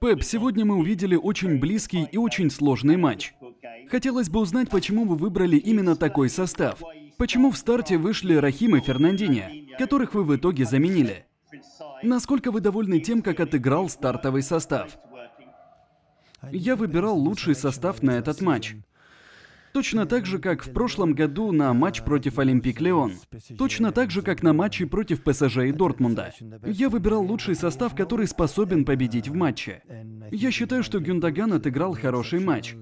Пеп, сегодня мы увидели очень близкий и очень сложный матч. Хотелось бы узнать, почему вы выбрали именно такой состав. Почему в старте вышли Рахим и Фернандини, которых вы в итоге заменили? Насколько вы довольны тем, как отыграл стартовый состав? Я выбирал лучший состав на этот матч. Точно так же, как в прошлом году на матч против Олимпик Леон. Точно так же, как на матче против ПСЖ и Дортмунда. Я выбирал лучший состав, который способен победить в матче. Я считаю, что Гюндаган отыграл хороший матч.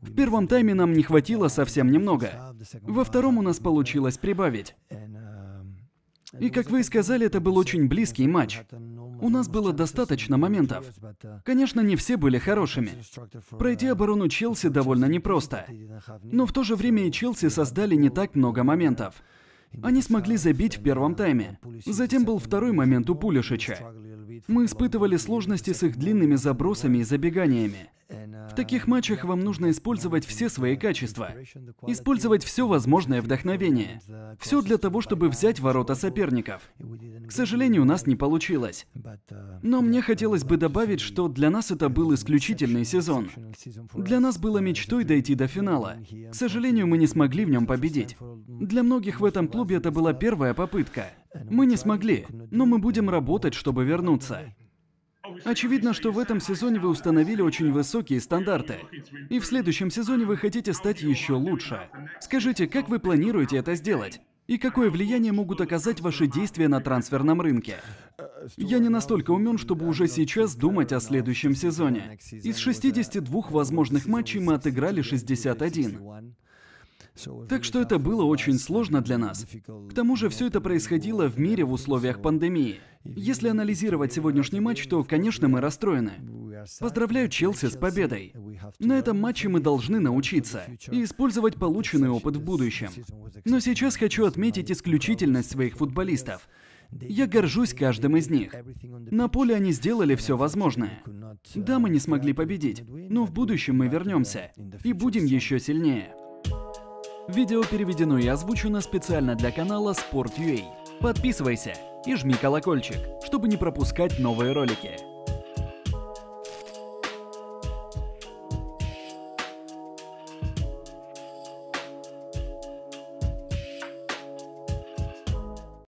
В первом тайме нам не хватило совсем немного. Во втором у нас получилось прибавить. И как вы и сказали, это был очень близкий матч. У нас было достаточно моментов. Конечно, не все были хорошими. Пройти оборону Челси довольно непросто. Но в то же время и Челси создали не так много моментов. Они смогли забить в первом тайме. Затем был второй момент у Пулишича. Мы испытывали сложности с их длинными забросами и забеганиями. В таких матчах вам нужно использовать все свои качества, использовать все возможное вдохновение, все для того, чтобы взять ворота соперников. К сожалению, у нас не получилось. Но мне хотелось бы добавить, что для нас это был исключительный сезон. Для нас было мечтой дойти до финала. К сожалению, мы не смогли в нем победить. Для многих в этом клубе это была первая попытка. Мы не смогли, но мы будем работать, чтобы вернуться. Очевидно, что в этом сезоне вы установили очень высокие стандарты. И в следующем сезоне вы хотите стать еще лучше. Скажите, как вы планируете это сделать? И какое влияние могут оказать ваши действия на трансферном рынке? Я не настолько умен, чтобы уже сейчас думать о следующем сезоне. Из 62 возможных матчей мы отыграли 61. Так что это было очень сложно для нас. К тому же все это происходило в мире в условиях пандемии. Если анализировать сегодняшний матч, то, конечно, мы расстроены. Поздравляю Челси с победой. На этом матче мы должны научиться и использовать полученный опыт в будущем. Но сейчас хочу отметить исключительность своих футболистов. Я горжусь каждым из них. На поле они сделали все возможное. Да, мы не смогли победить, но в будущем мы вернемся и будем еще сильнее. Видео переведено и озвучено специально для канала Sport.ua. Подписывайся и жми колокольчик, чтобы не пропускать новые ролики.